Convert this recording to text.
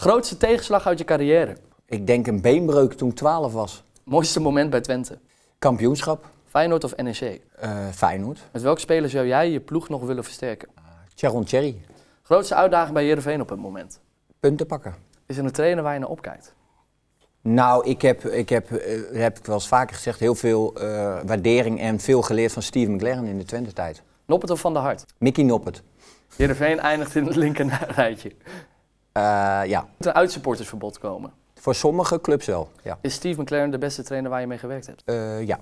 Grootste tegenslag uit je carrière? Ik denk een beenbreuk toen ik 12 was. Mooiste moment bij Twente? Kampioenschap. Feyenoord of NEC? Eh, Feyenoord. Met welke speler zou jij je ploeg nog willen versterken? Uh, ah, Charon Cherry. Grootste uitdaging bij Heerenveen op het moment? Punten pakken. Is er een trainer waar je naar opkijkt? Nou, ik heb, ik heb, eh, heb ik wel eens vaker gezegd, heel veel eh, waardering en veel geleerd van Steve McLaren in de Twente-tijd. Noppert of Van der Hart? Mickey Noppert. Heerenveen eindigt in het linker rijtje. Eh, ja. Moet een uitsupportersverbod komen? Voor sommige clubs wel, ja. Is Steve McLaren de beste trainer waar je mee gewerkt hebt? Eh, ja.